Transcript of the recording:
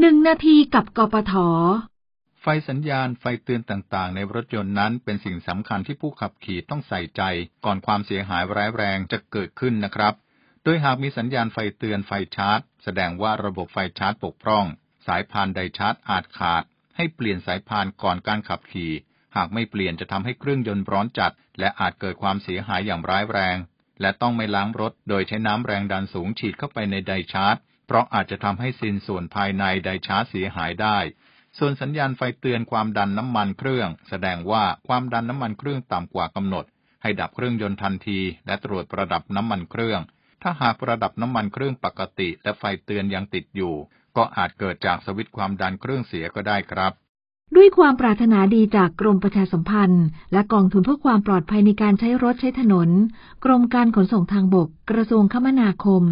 หนึ่งนาทีกับกปทไฟสัญญาณ ไฟเตือนต่างๆ ในรถยนต์นั้นเป็นสิ่งสำคัญที่ผู้ขับขี่ต้องใส่ใจ ก่อนความเสียหายร้ายแรงจะเกิดขึ้นนะครับ โดยหากมีสัญญาณไฟเตือนไฟชาร์จ แสดงว่าระบบไฟชาร์จปกพร่อง สายพานไดชาร์จอาจขาด ให้เปลี่ยนสายพานก่อนการขับขี่ หากไม่เปลี่ยนจะทำให้เครื่องยนต์ร้อนจัด และอาจเกิดความเสียหายอย่างร้ายแรง และต้องไม่ล้างรถโดยใช้น้ำแรงดันสูงฉีดเข้าไปในไดชาร์จเพราะอาจจะทำให้ซินส่วนภายในไดช้าเสียหายได้ ส่วนสัญญาณไฟเตือนความดันน้ำมันเครื่อง แสดงว่าความดันน้ำมันเครื่องต่ำกว่ากำหนด ให้ดับเครื่องยนต์ทันที และตรวจประดับน้ำมันเครื่อง ถ้าหากประดับน้ำมันเครื่องปกติ และไฟเตือนยังติดอยู่ ก็อาจเกิดจากสวิตช์ความดันเครื่องเสียก็ได้ครับ ด้วยความปรารถนาดีจากกรมประชาสัมพันธ์ และกองทุนเพื่อความปลอดภัยในการใช้รถใช้ถนน กรมการขนส่งทางบก กระทรวงคมนาคม